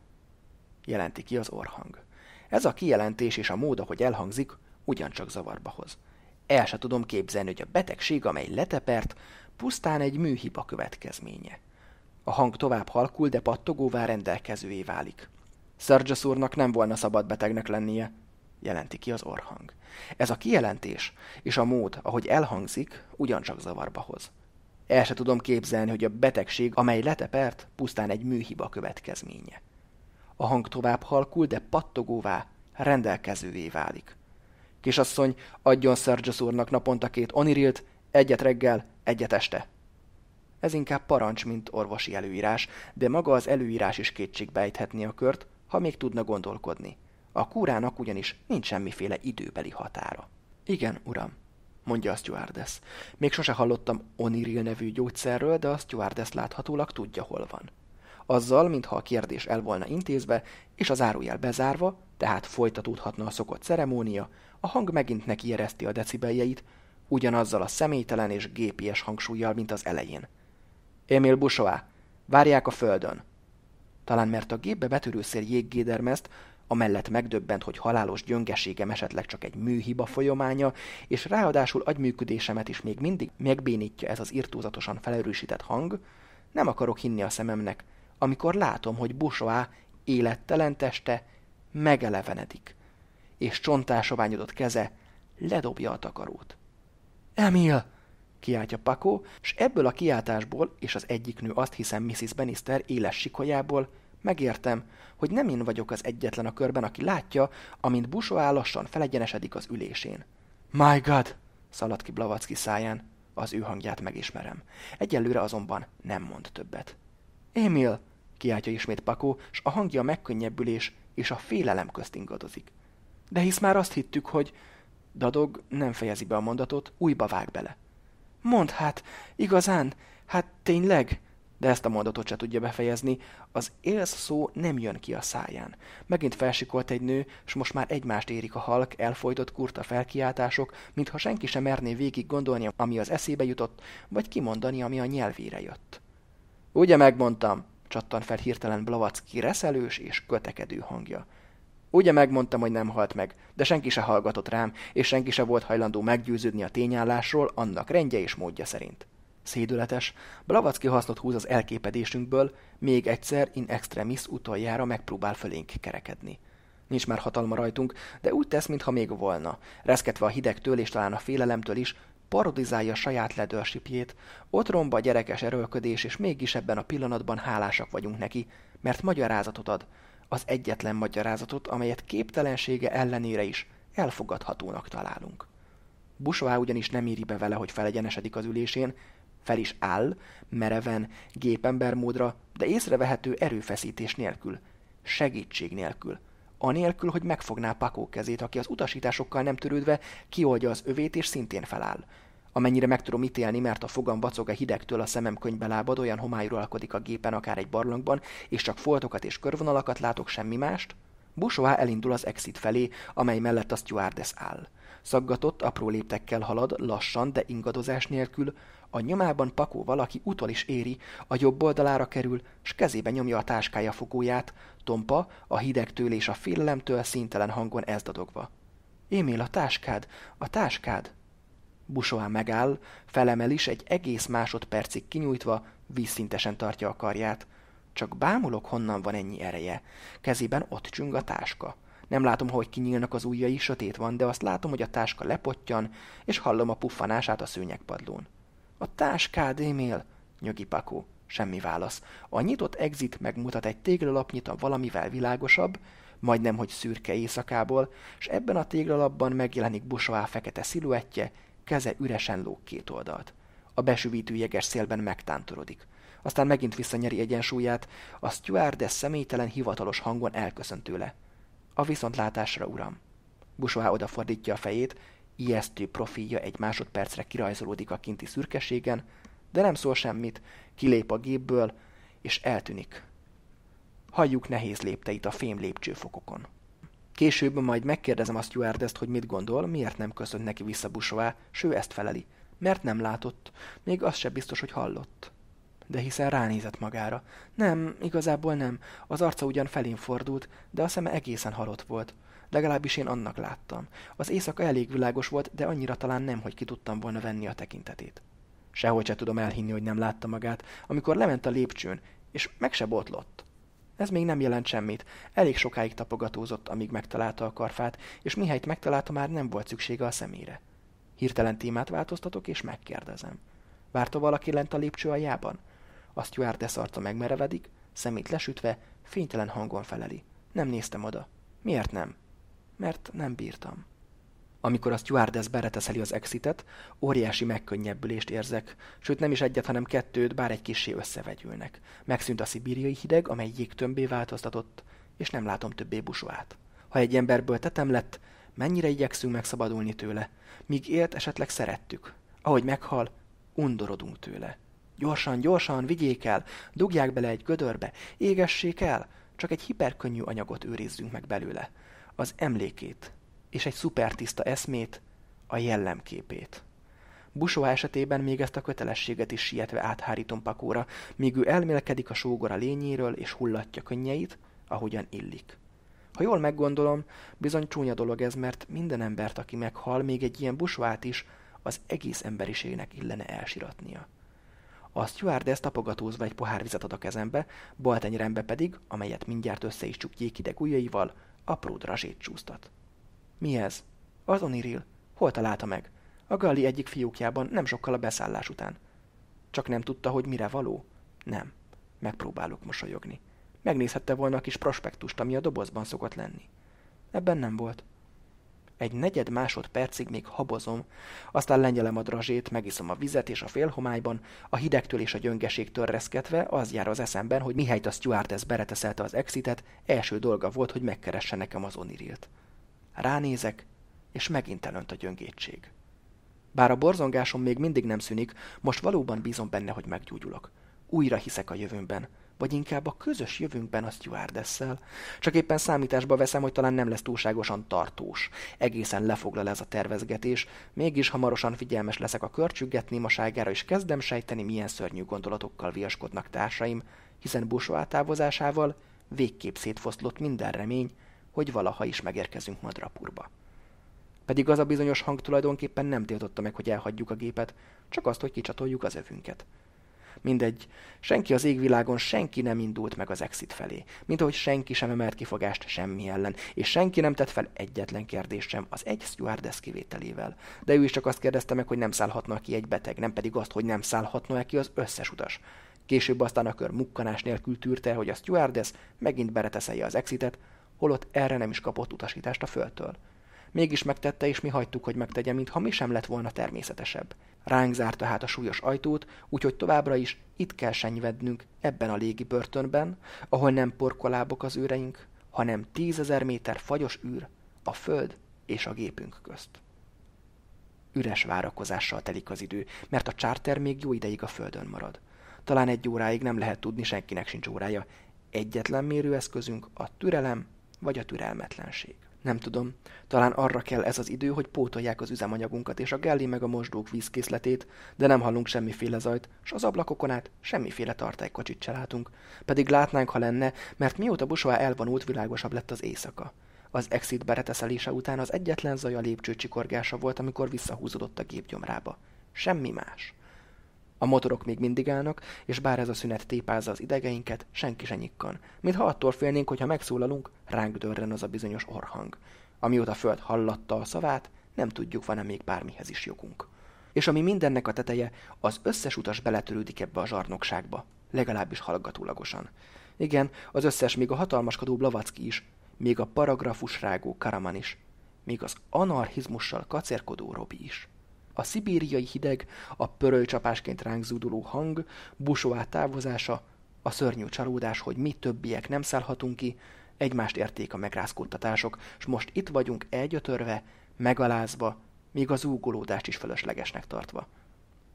S1: Jelenti ki az orhang. Ez a kijelentés és a mód, ahogy elhangzik, ugyancsak zavarba hoz. El se tudom képzelni, hogy a betegség, amely letepert, pusztán egy műhiba következménye. A hang tovább halkul, de pattogóvá rendelkezőé válik. Sargis úrnak nem volna szabad betegnek lennie, jelenti ki az orhang. Ez a kijelentés és a mód, ahogy elhangzik, ugyancsak zavarba hoz. El se tudom képzelni, hogy a betegség, amely letepert, pusztán egy műhiba következménye. A hang tovább halkul, de pattogóvá, rendelkezővé válik. Kisasszony, adjon Szerzsasz úrnak naponta két onirilt, egyet reggel, egyet este. Ez inkább parancs, mint orvosi előírás, de maga az előírás is kétségbejthetné a kört, ha még tudna gondolkodni. A kúrának ugyanis nincs semmiféle időbeli határa. Igen, uram, mondja a stewardess. Még sose hallottam oniril nevű gyógyszerről, de a stewardess láthatólag tudja, hol van. Azzal, mintha a kérdés el volna intézve, és az árójel bezárva, tehát folytatódhatna a szokott ceremónia, a hang megint neki ereszti a decibeljeit, ugyanazzal a személytelen és gépies hangsúlyjal, mint az elején. Émil Busoá, várják a földön. Talán mert a gépbe betörő szél jéggédermezt, amellett megdöbbent, hogy halálos gyöngeségem esetleg csak egy műhiba folyamánya, és ráadásul agyműködésemet is még mindig megbénítja ez az irtózatosan felerősített hang, nem akarok hinni a szememnek, amikor látom, hogy Busoá élettelen teste megelevenedik és csontásoványodott keze ledobja a takarót. Emil! kiáltja Pakó, és ebből a kiáltásból és az egyik nő azt hiszem Mrs. Bannister éles sikolyából megértem, hogy nem én vagyok az egyetlen a körben, aki látja, amint Busoá lassan felegyenesedik az ülésén. My God! szaladt ki Blavacki száján. Az ő hangját megismerem. Egyelőre azonban nem mond többet. Émil! kiáltja ismét Pakó, s a hangja megkönnyebbülés és a félelem közt ingadozik. De hisz már azt hittük, hogy... Dadog nem fejezi be a mondatot, újba vág bele. Mond, hát, igazán, hát tényleg? De ezt a mondatot se tudja befejezni, az élsz szó nem jön ki a száján. Megint felsikolt egy nő, s most már egymást érik a halk, elfolytott kurta felkiáltások, mintha senki sem merné végig gondolni, ami az eszébe jutott, vagy kimondani, ami a nyelvére jött. Ugye megmondtam, csattan fel hirtelen Blavacki reszelős és kötekedő hangja. Ugye megmondtam, hogy nem halt meg, de senki se hallgatott rám, és senki se volt hajlandó meggyőződni a tényállásról annak rendje és módja szerint. Szédületes, Blavacki hasznot húz az elképedésünkből, még egyszer in extremis utoljára megpróbál fölénk kerekedni. Nincs már hatalma rajtunk, de úgy tesz, mintha még volna. Reszketve a hidegtől és talán a félelemtől is, parodizálja saját ledőrsipjét, otromba a gyerekes erőlködés, és mégis ebben a pillanatban hálásak vagyunk neki, mert magyarázatot ad, az egyetlen magyarázatot, amelyet képtelensége ellenére is elfogadhatónak találunk. Busvá ugyanis nem íri be vele, hogy felegyenesedik az ülésén, fel is áll, mereven, módra, de észrevehető erőfeszítés nélkül, segítség nélkül, anélkül, hogy megfogná Pakó kezét, aki az utasításokkal nem törődve kioldja az övét és szintén feláll. Amennyire meg tudom ítélni, mert a fogam vacog a hidegtől, a szemem könyvbe lábad, olyan homály alkodik a gépen, akár egy barlangban, és csak foltokat és körvonalakat látok, semmi mást, Bushová elindul az exit felé, amely mellett a stewardess áll. Szaggatott, apró léptekkel halad, lassan, de ingadozás nélkül, a nyomában pakó valaki utol is éri, a jobb oldalára kerül, s kezébe nyomja a táskája fogóját, tompa, a hidegtől és a félelemtől szintelen hangon ezdadogva. Émél a táskád, a táskád! Busoá megáll, felemel is, egy egész másodpercig kinyújtva, vízszintesen tartja a karját. Csak bámulok, honnan van ennyi ereje. Kezében ott csüng a táska. Nem látom, hogy kinyílnak az ujjai, sötét van, de azt látom, hogy a táska lepottyan, és hallom a puffanását a szőnyegpadlón. A táskád, Émél! nyögi Pakó. Semmi válasz. A nyitott exit megmutat egy téglalapnyit a valamivel világosabb, majdnem hogy szürke éjszakából, és ebben a téglalapban megjelenik Busoá fekete sziluettje, keze üresen lóg két oldalt. A besüvítő jeges szélben megtántorodik. Aztán megint visszanyeri egyensúlyát, a stewardess személytelen hivatalos hangon elköszön tőle. A viszontlátásra, uram. Busoá odafordítja a fejét, ijesztő profilja egy másodpercre kirajzolódik a kinti szürkeségen, de nem szól semmit, kilép a gépből, és eltűnik. Halljuk nehéz lépteit a fém lépcsőfokokon. Később majd megkérdezem azt stewardest, hogy mit gondol, miért nem köszönt neki vissza Busová, s ő ezt feleli. Mert nem látott, még azt se biztos, hogy hallott. De hiszen ránézett magára. Nem, igazából nem. Az arca ugyan felén fordult, de a szeme egészen halott volt. Legalábbis én annak láttam. Az éjszaka elég világos volt, de annyira talán nem, hogy ki tudtam volna venni a tekintetét. Sehogy se tudom elhinni, hogy nem látta magát, amikor lement a lépcsőn, és meg se botlott. Ez még nem jelent semmit. Elég sokáig tapogatózott, amíg megtalálta a karfát, és mihelyt megtalálta, már nem volt szüksége a szemére. Hirtelen témát változtatok, és megkérdezem. Várta valaki lent a lépcső aljában? A stewardess arca megmerevedik, szemét lesütve, fénytelen hangon feleli. Nem néztem oda. Miért nem? Mert nem bírtam. Amikor a stewardess bereteszeli az exitet, óriási megkönnyebbülést érzek, sőt nem is egyet, hanem kettőt, bár egy kissé összevegyülnek. Megszűnt a szibériai hideg, amely jégtömbé változtatott, és nem látom többé busóát. Ha egy emberből tetem lett, mennyire igyekszünk megszabadulni tőle. Míg élt, esetleg szerettük. Ahogy meghal, undorodunk tőle. Gyorsan, gyorsan, vigyék el, dugják bele egy gödörbe, égessék el, csak egy hiperkönnyű anyagot őrizzünk meg belőle. Az emlékét, és egy szupertiszta eszmét, a jellemképét. Busó esetében még ezt a kötelességet is sietve áthárítom Pakóra, míg ő elmélkedik a sógora lényéről és hullatja könnyeit, ahogyan illik. Ha jól meggondolom, bizony csúnya dolog ez, mert minden embert, aki meghal, még egy ilyen busvát is, az egész emberiségnek illene elsiratnia. A stewardess tapogatózva egy pohár vizet ad a kezembe, bal pedig, amelyet mindjárt össze is csukjék ideg ujjaival, apró drazsét csúsztat. Mi ez? Az Oniril. Hol találta meg? A Galli egyik fiókjában nem sokkal a beszállás után. Csak nem tudta, hogy mire való? Nem. Megpróbálok mosolyogni. Megnézhette volna a kis prospektust, ami a dobozban szokott lenni. Ebben nem volt. Egy negyed másodpercig még habozom, aztán lenyelem a drazsét, megiszom a vizet, és a félhomályban, a hidegtől és a gyöngeség reszketve az jár az eszemben, hogy mihelyt a ez bereteszelte az exitet, első dolga volt, hogy megkeresse nekem az onirilt. Ránézek, és megint elönt a gyöngétség. Bár a borzongásom még mindig nem szűnik, most valóban bízom benne, hogy meggyógyulok. Újra hiszek a jövőmben, vagy inkább a közös jövőnkben a stewardesszel. Csak éppen számításba veszem, hogy talán nem lesz túlságosan tartós. Egészen lefoglal ez a tervezgetés, mégis hamarosan figyelmes leszek a körcsügget némaságára, és kezdem sejteni, milyen szörnyű gondolatokkal viaskodnak társaim, hiszen Busó eltávozásával végképp szétfoszlott minden remény, hogy valaha is megérkezünk Madrapurba. Pedig az a bizonyos hang tulajdonképpen nem tiltotta meg, hogy elhagyjuk a gépet, csak azt, hogy kicsatoljuk az övünket. Mindegy, senki az égvilágon, senki nem indult meg az exit felé, mint ahogy senki sem emelt kifogást semmi ellen, és senki nem tett fel egyetlen kérdést sem, az egy stewardess kivételével. De ő is csak azt kérdezte meg, hogy nem szállhatna ki egy beteg, nem pedig azt, hogy nem szállhatna ki az összes utas. Később aztán a kör mukkanás nélkül tűrte, hogy a stewardess megint bereteszelje az exitet, holott erre nem is kapott utasítást a földtől. Mégis megtette, és mi hagytuk, hogy megtegye, mintha mi sem lett volna természetesebb. Ránk zárta hát a súlyos ajtót, úgyhogy továbbra is itt kell senyvednünk, ebben a légi börtönben, ahol nem porkolábok az őreink, hanem tízezer méter fagyos űr a föld és a gépünk közt. Üres várakozással telik az idő, mert a charter még jó ideig a földön marad. Talán egy óráig nem lehet tudni, senkinek sincs órája. Egyetlen mérőeszközünk a türelem vagy a türelmetlenség. Nem tudom, talán arra kell ez az idő, hogy pótolják az üzemanyagunkat és a gelli meg a mosdók vízkészletét, de nem hallunk semmiféle zajt, s az ablakokon át semmiféle tartálykocsit se látunk. Pedig látnánk, ha lenne, mert mióta Busua elvonult, világosabb lett az éjszaka. Az exit bereteszelése után az egyetlen zaj a lépcső csikorgása volt, amikor visszahúzódott a gépgyomrába. Semmi más. A motorok még mindig állnak, és bár ez a szünet tépázza az idegeinket, senki se nyikkan. Mintha attól félnénk, hogy ha megszólalunk, ránk dörren az a bizonyos orhang. Amióta a föld hallatta a szavát, nem tudjuk, van-e még bármihez is jogunk. És ami mindennek a teteje, az összes utas beletörődik ebbe a zsarnokságba, legalábbis hallgatólagosan. Igen, az összes, még a hatalmaskodó Blavacki is, még a rágó Karaman is, még az anarchizmussal kacérkodó Robi is a szibériai hideg, a pörölcsapásként ránk zúduló hang, busóá távozása, a szörnyű csalódás, hogy mi többiek nem szállhatunk ki, egymást érték a megrázkódtatások, és most itt vagyunk elgyötörve, megalázva, még az úgolódást is fölöslegesnek tartva.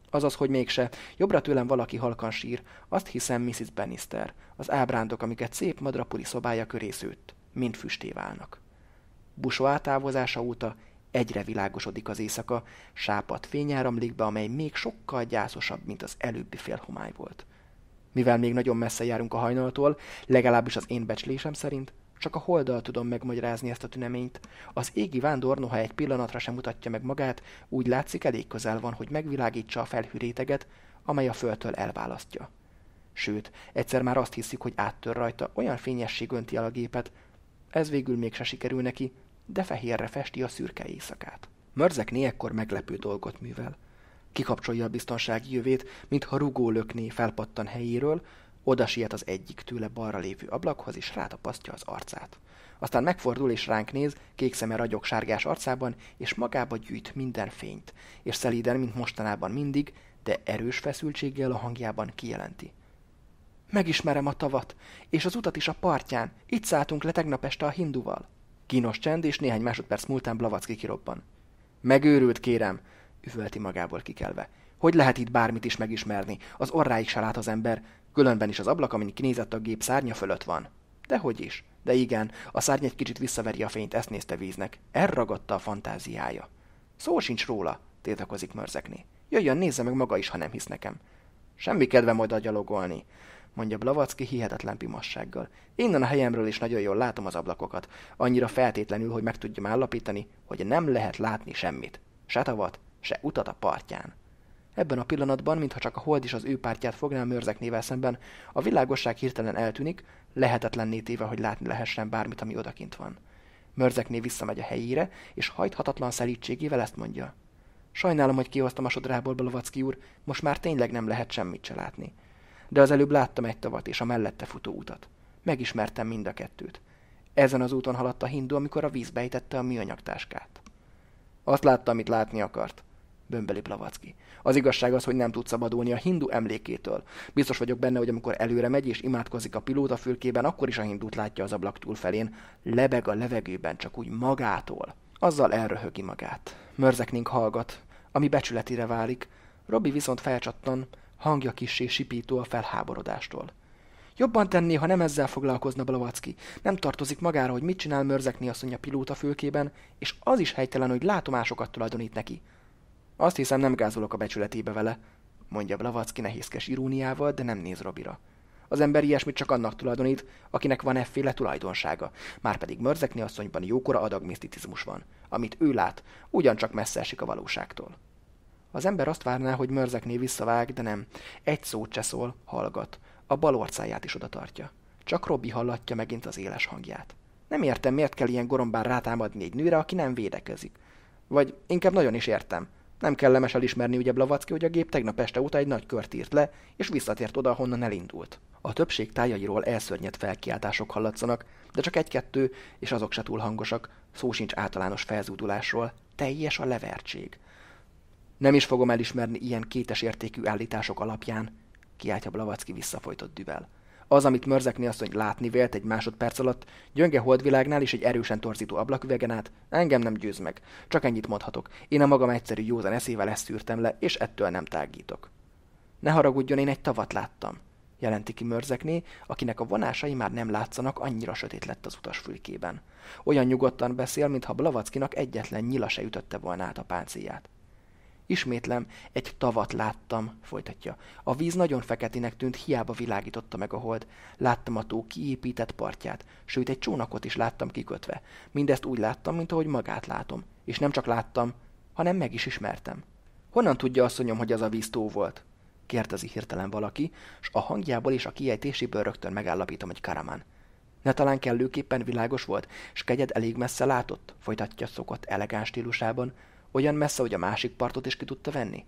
S1: Azaz, hogy mégse. Jobbra tőlem valaki halkan sír, azt hiszem Mrs. Bannister. Az ábrándok, amiket szép madrapuri szobája köré szőtt, mind füsté válnak. Busó átávozása óta Egyre világosodik az éjszaka, sápat fény áramlik be, amely még sokkal gyászosabb, mint az előbbi félhomály volt. Mivel még nagyon messze járunk a hajnaltól, legalábbis az én becslésem szerint, csak a holdal tudom megmagyarázni ezt a tüneményt. Az égi vándor, noha egy pillanatra sem mutatja meg magát, úgy látszik elég közel van, hogy megvilágítsa a réteget, amely a földtől elválasztja. Sőt, egyszer már azt hiszik, hogy áttör rajta, olyan fényesség önti el a gépet. Ez végül mégse sikerül neki, de fehérre festi a szürke éjszakát. Mörzek ekkor meglepő dolgot művel. Kikapcsolja a biztonsági jövét, mintha rugó lökné felpattan helyéről, oda siet az egyik tőle balra lévő ablakhoz, és rátapasztja az arcát. Aztán megfordul és ránk néz, kék szeme ragyog sárgás arcában, és magába gyűjt minden fényt, és szelíden, mint mostanában mindig, de erős feszültséggel a hangjában kijelenti. Megismerem a tavat, és az utat is a partján, itt szálltunk le tegnap este a hinduval. Kínos csend, és néhány másodperc múltán Blavacki kirobban. Megőrült, kérem, üvölti magából kikelve. Hogy lehet itt bármit is megismerni? Az orráig se lát az ember, különben is az ablak, amin kinézett a gép szárnya fölött van. De hogy is? De igen, a szárny egy kicsit visszaveri a fényt, ezt nézte víznek. Elragadta a fantáziája. Szó sincs róla, tiltakozik mörzekné. Jöjjön, nézze meg maga is, ha nem hisz nekem. Semmi kedve majd a gyalogolni mondja Blavacki hihetetlen pimassággal. Innen a helyemről is nagyon jól látom az ablakokat, annyira feltétlenül, hogy meg tudjam állapítani, hogy nem lehet látni semmit. Se tavat, se utat a partján. Ebben a pillanatban, mintha csak a hold is az ő pártját fogná mörzeknével szemben, a világosság hirtelen eltűnik, lehetetlenné téve, hogy látni lehessen bármit, ami odakint van. Mörzekné visszamegy a helyére, és hajthatatlan szelítségével ezt mondja. Sajnálom, hogy kihoztam a sodrából, Balovacki úr, most már tényleg nem lehet semmit se látni de az előbb láttam egy tavat és a mellette futó utat. Megismertem mind a kettőt. Ezen az úton haladt a hindu, amikor a vízbe bejtette a műanyagtáskát. Azt látta, amit látni akart, bömbeli Plavacki. Az igazság az, hogy nem tud szabadulni a hindu emlékétől. Biztos vagyok benne, hogy amikor előre megy és imádkozik a pilóta fülkében, akkor is a hindút látja az ablak túlfelén. Lebeg a levegőben, csak úgy magától. Azzal elröhögi magát. Mörzeknénk hallgat, ami becsületire válik. Robi viszont felcsattan, hangja kissé sipító a felháborodástól. Jobban tenné, ha nem ezzel foglalkozna Blavacki. Nem tartozik magára, hogy mit csinál mörzekni a a pilóta fülkében, és az is helytelen, hogy látomásokat tulajdonít neki. Azt hiszem, nem gázolok a becsületébe vele, mondja Blavacki nehézkes iróniával, de nem néz Robira. Az ember ilyesmit csak annak tulajdonít, akinek van efféle tulajdonsága, márpedig mörzekni asszonyban jókora adag miszticizmus van, amit ő lát, ugyancsak messze esik a valóságtól. Az ember azt várná, hogy mörzekné visszavág, de nem. Egy szót cseszol hallgat. A bal orcáját is oda tartja. Csak Robi hallatja megint az éles hangját. Nem értem, miért kell ilyen gorombán rátámadni egy nőre, aki nem védekezik. Vagy inkább nagyon is értem. Nem kellemes elismerni ugye Blavacki, hogy a gép tegnap este óta egy nagy kört írt le, és visszatért oda, honnan elindult. A többség tájairól elszörnyedt felkiáltások hallatszanak, de csak egy-kettő, és azok se túl hangosak, szó sincs általános felzúdulásról. Teljes a levertség. Nem is fogom elismerni ilyen kétes értékű állítások alapján, kiáltja Blavacki visszafolytott düvel. Az, amit azt, hogy látni vélt egy másodperc alatt, gyönge holdvilágnál is egy erősen torzító ablaküvegen át, engem nem győz meg. Csak ennyit mondhatok. Én a magam egyszerű józan eszével ezt szűrtem le, és ettől nem tágítok. Ne haragudjon, én egy tavat láttam, jelenti ki Mörzekné, akinek a vonásai már nem látszanak, annyira sötét lett az utas fülkében. Olyan nyugodtan beszél, mintha Blavackinak egyetlen nyila se ütötte volna át a páncéját. Ismétlem, egy tavat láttam, folytatja. A víz nagyon feketének tűnt, hiába világította meg a hold. Láttam a tó kiépített partját, sőt egy csónakot is láttam kikötve. Mindezt úgy láttam, mint ahogy magát látom. És nem csak láttam, hanem meg is ismertem. Honnan tudja asszonyom, hogy az a víz tó volt? kérdezi hirtelen valaki, és a hangjából és a kiejtéséből rögtön megállapítom, hogy Karaman. Ne talán kellőképpen világos volt, s kegyed elég messze látott, folytatja szokott elegáns stílusában, olyan messze, hogy a másik partot is ki tudta venni?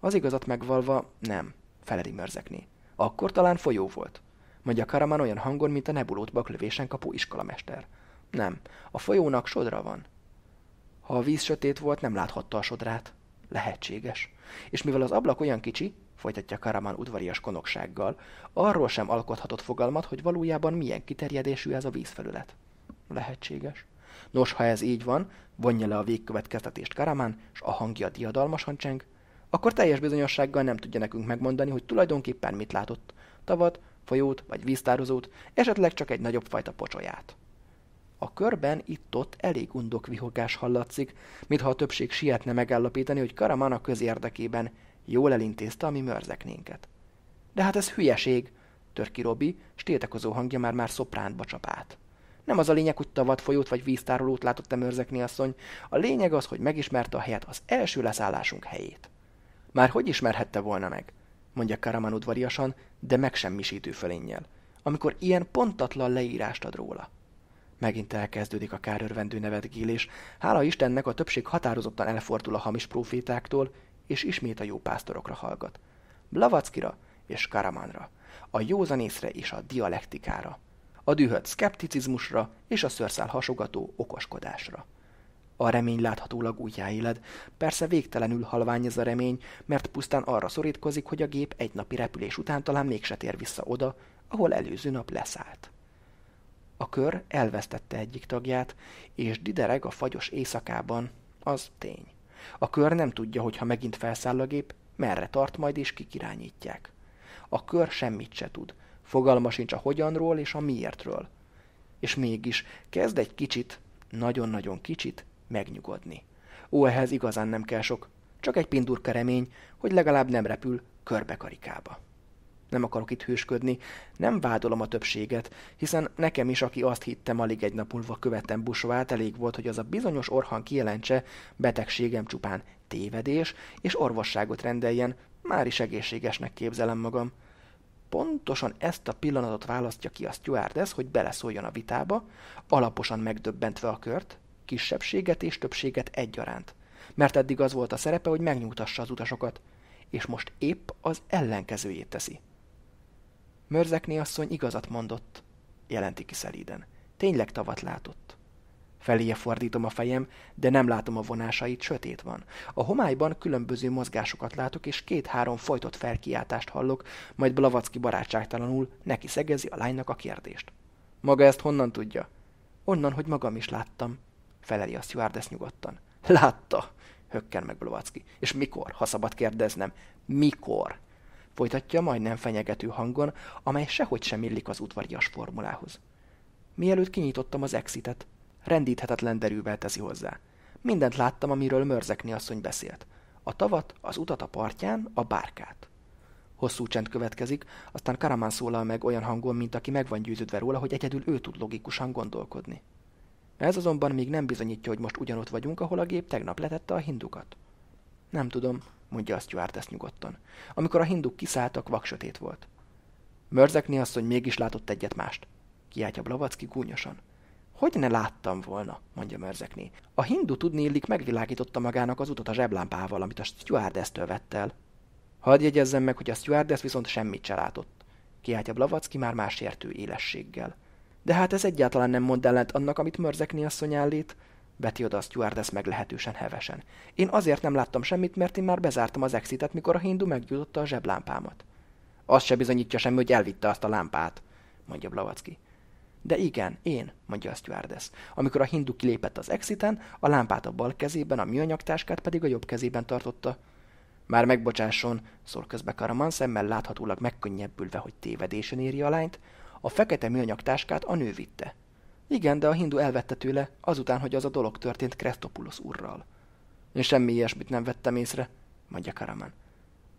S1: Az igazat megvalva nem, feledi mörzekni. Akkor talán folyó volt. Mondja Karaman olyan hangon, mint a nebulót baklövésen kapó iskolamester. Nem, a folyónak sodra van. Ha a víz sötét volt, nem láthatta a sodrát. Lehetséges. És mivel az ablak olyan kicsi, folytatja Karaman udvarias konoksággal, arról sem alkothatott fogalmat, hogy valójában milyen kiterjedésű ez a vízfelület. Lehetséges. Nos, ha ez így van, vonja le a végkövetkeztetést Karaman, és a hangja diadalmasan cseng, akkor teljes bizonyossággal nem tudja nekünk megmondani, hogy tulajdonképpen mit látott, tavat, folyót vagy víztározót, esetleg csak egy nagyobb fajta pocsolyát. A körben itt-ott elég undok vihogás hallatszik, mintha a többség sietne megállapítani, hogy Karaman a közérdekében jól elintézte a mi mörzeknénket. De hát ez hülyeség, tör ki Robi, s hangja már-már szopránba csapát. Nem az a lényeg, hogy tavat folyót vagy víztárolót látott emőrzekni asszony. A lényeg az, hogy megismerte a helyet, az első leszállásunk helyét. Már hogy ismerhette volna meg? mondja Karaman udvariasan, de megsemmisítő fölénnyel, amikor ilyen pontatlan leírást ad róla. Megint elkezdődik a kárörvendő nevetgélés, hála Istennek a többség határozottan elfordul a hamis profétáktól, és ismét a jó pásztorokra hallgat. Blavackira és Karamanra, a józanészre és a dialektikára a dühött szkepticizmusra és a szörszál hasogató okoskodásra. A remény láthatólag újjáéled. Persze végtelenül halvány ez a remény, mert pusztán arra szorítkozik, hogy a gép egy napi repülés után talán mégse tér vissza oda, ahol előző nap leszállt. A kör elvesztette egyik tagját, és didereg a fagyos éjszakában, az tény. A kör nem tudja, hogy ha megint felszáll a gép, merre tart majd és kikirányítják. A kör semmit se tud, Fogalma sincs a hogyanról és a miértről. És mégis kezd egy kicsit, nagyon-nagyon kicsit megnyugodni. Ó, ehhez igazán nem kell sok, csak egy pindurka remény, hogy legalább nem repül körbekarikába. Nem akarok itt hősködni, nem vádolom a többséget, hiszen nekem is, aki azt hittem, alig egy nap múlva követtem busvát, elég volt, hogy az a bizonyos orhan kijelentse, betegségem csupán tévedés, és orvosságot rendeljen, már is egészségesnek képzelem magam. Pontosan ezt a pillanatot választja ki a stewardess, hogy beleszóljon a vitába, alaposan megdöbbentve a kört, kisebbséget és többséget egyaránt. Mert eddig az volt a szerepe, hogy megnyugtassa az utasokat, és most épp az ellenkezőjét teszi. Mörzekné asszony igazat mondott, jelenti ki szelíden. Tényleg tavat látott. Feléje fordítom a fejem, de nem látom a vonásait, sötét van. A homályban különböző mozgásokat látok, és két-három folytott felkiáltást hallok, majd Blavacki barátságtalanul neki szegezi a lánynak a kérdést. Maga ezt honnan tudja? Onnan, hogy magam is láttam, feleli a stewardess nyugodtan. Látta, hökken meg Blavacki. És mikor, ha szabad kérdeznem, mikor? Folytatja majdnem fenyegető hangon, amely sehogy sem illik az udvarias formulához. Mielőtt kinyitottam az exitet, rendíthetetlen derűvel teszi hozzá. Mindent láttam, amiről Mörzekni asszony beszélt. A tavat, az utat a partján, a bárkát. Hosszú csend következik, aztán Karaman szólal meg olyan hangon, mint aki meg van győződve róla, hogy egyedül ő tud logikusan gondolkodni. Ez azonban még nem bizonyítja, hogy most ugyanott vagyunk, ahol a gép tegnap letette a hindukat. Nem tudom, mondja a ezt nyugodtan. Amikor a hinduk kiszálltak, vaksötét volt. Mörzekni asszony mégis látott egyet mást. Kiáltja Blavacki gúnyosan. Hogy ne láttam volna, mondja Mörzekné. A hindu tudnélik illik megvilágította magának az utat a zseblámpával, amit a stewardess-től vett el. Hadd jegyezzem meg, hogy a stewardess viszont semmit se látott. Kiáltja Blavacki már más értő élességgel. De hát ez egyáltalán nem mond ellent annak, amit Mörzekné asszony állít, beti oda a stewardess meglehetősen hevesen. Én azért nem láttam semmit, mert én már bezártam az exitet, mikor a hindu meggyújtotta a zseblámpámat. Azt se bizonyítja semmi, hogy elvitte azt a lámpát, mondja Blavacki. De igen, én, mondja a stewardess. Amikor a hindu kilépett az exiten, a lámpát a bal kezében, a műanyagtáskát pedig a jobb kezében tartotta. Már megbocsásson, szól közbe Karaman szemmel láthatólag megkönnyebbülve, hogy tévedésen éri a lányt, a fekete műanyagtáskát a nő vitte. Igen, de a hindu elvette tőle, azután, hogy az a dolog történt Krestopulos úrral. Én semmi ilyesmit nem vettem észre, mondja Karaman.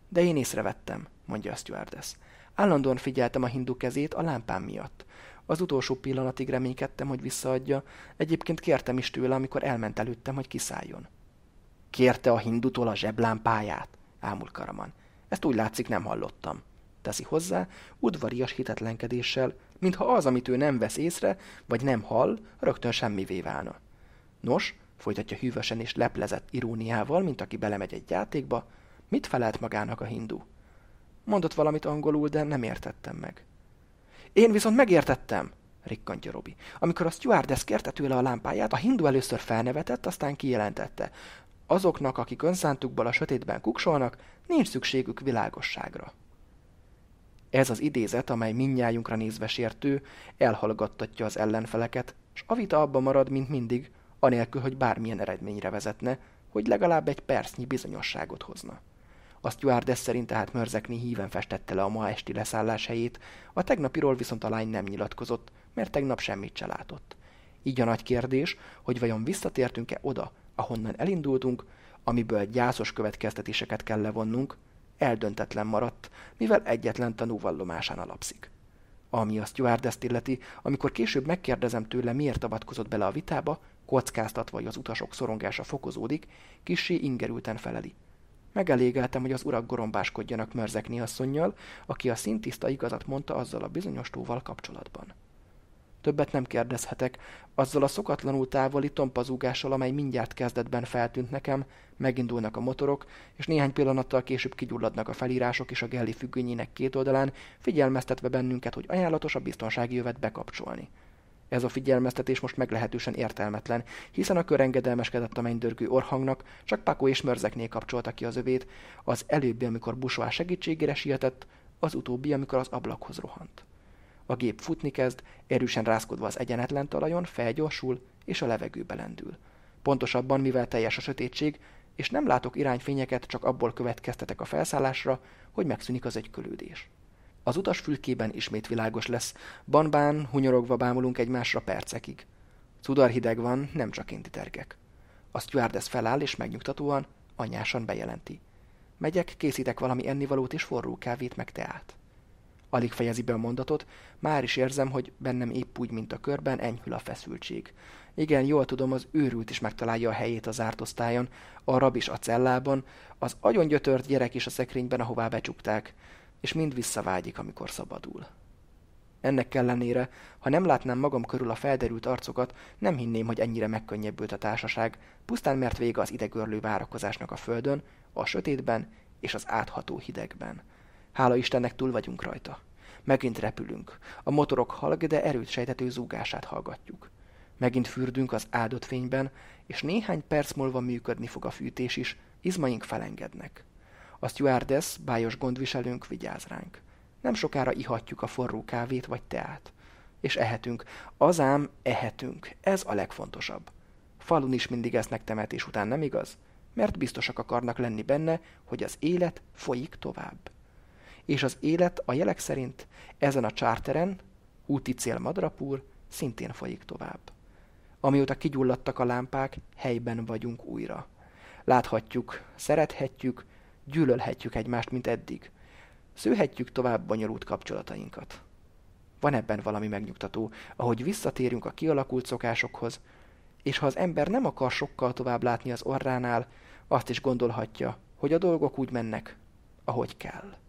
S1: De én észrevettem, mondja a stewardess. Állandóan figyeltem a hindu kezét a lámpám miatt. Az utolsó pillanatig reménykedtem, hogy visszaadja. Egyébként kértem is tőle, amikor elment előttem, hogy kiszálljon. Kérte a hindutól a zseblámpáját, ámul Karaman. Ezt úgy látszik nem hallottam. Teszi hozzá, udvarias hitetlenkedéssel, mintha az, amit ő nem vesz észre, vagy nem hall, rögtön semmivé válna. Nos, folytatja hűvösen és leplezett iróniával, mint aki belemegy egy játékba, mit felelt magának a hindu? Mondott valamit angolul, de nem értettem meg. Én viszont megértettem, rikkantja Robi. Amikor a stewardess kérte tőle a lámpáját, a hindu először felnevetett, aztán kijelentette. Azoknak, akik önszántukból a sötétben kuksolnak, nincs szükségük világosságra. Ez az idézet, amely minnyájunkra nézve sértő, elhallgattatja az ellenfeleket, és a vita abba marad, mint mindig, anélkül, hogy bármilyen eredményre vezetne, hogy legalább egy percnyi bizonyosságot hozna. A stewardess szerint tehát Mörzekni híven festette le a ma esti leszállás helyét, a tegnapiról viszont a lány nem nyilatkozott, mert tegnap semmit se látott. Így a nagy kérdés, hogy vajon visszatértünk-e oda, ahonnan elindultunk, amiből gyászos következtetéseket kell levonnunk, eldöntetlen maradt, mivel egyetlen tanúvallomásán alapszik. Ami a stewardess illeti, amikor később megkérdezem tőle, miért avatkozott bele a vitába, kockáztatva, hogy az utasok szorongása fokozódik, kissé ingerülten feleli – Megelégeltem, hogy az urak gorombáskodjanak mörzekni asszonynal, aki a szintiszta igazat mondta azzal a bizonyos tóval kapcsolatban. Többet nem kérdezhetek, azzal a szokatlanul távoli tompazúgással, amely mindjárt kezdetben feltűnt nekem, megindulnak a motorok, és néhány pillanattal később kigyulladnak a felírások és a gelli függönyének két oldalán, figyelmeztetve bennünket, hogy ajánlatos a biztonsági jövet bekapcsolni. Ez a figyelmeztetés most meglehetősen értelmetlen, hiszen a kör engedelmeskedett a mennydörgő orhangnak, csak Paco és Mörzekné kapcsolta ki az övét, az előbbi, amikor Busová segítségére sietett, az utóbbi, amikor az ablakhoz rohant. A gép futni kezd, erősen rázkodva az egyenetlen talajon, felgyorsul és a levegőbe lendül. Pontosabban, mivel teljes a sötétség, és nem látok irányfényeket, csak abból következtetek a felszállásra, hogy megszűnik az egykölődés. Az utas fülkében ismét világos lesz. Banbán, hunyorogva bámulunk egymásra percekig. Cudar hideg van, nem csak én titerkek. A stewardess feláll, és megnyugtatóan, anyásan bejelenti. Megyek, készítek valami ennivalót és forró kávét meg teát. Alig fejezi be a mondatot, már is érzem, hogy bennem épp úgy, mint a körben, enyhül a feszültség. Igen, jól tudom, az őrült is megtalálja a helyét az zárt osztályon, a rab is a cellában, az agyon gyötört gyerek is a szekrényben, ahová becsukták és mind visszavágyik, amikor szabadul. Ennek ellenére, ha nem látnám magam körül a felderült arcokat, nem hinném, hogy ennyire megkönnyebbült a társaság, pusztán mert vége az idegörlő várakozásnak a földön, a sötétben és az átható hidegben. Hála Istennek túl vagyunk rajta. Megint repülünk. A motorok halg, de erőt sejtető zúgását hallgatjuk. Megint fürdünk az áldott fényben, és néhány perc múlva működni fog a fűtés is, izmaink felengednek. A stewardess bájos gondviselőnk vigyáz ránk. Nem sokára ihatjuk a forró kávét vagy teát. És ehetünk. Azám ehetünk. Ez a legfontosabb. Falun is mindig esznek temetés után, nem igaz? Mert biztosak akarnak lenni benne, hogy az élet folyik tovább. És az élet a jelek szerint ezen a csárteren, úti cél Madrapúr, szintén folyik tovább. Amióta kigyulladtak a lámpák, helyben vagyunk újra. Láthatjuk, szerethetjük, gyűlölhetjük egymást, mint eddig. Szőhetjük tovább bonyolult kapcsolatainkat. Van ebben valami megnyugtató, ahogy visszatérünk a kialakult szokásokhoz, és ha az ember nem akar sokkal tovább látni az orránál, azt is gondolhatja, hogy a dolgok úgy mennek, ahogy kell.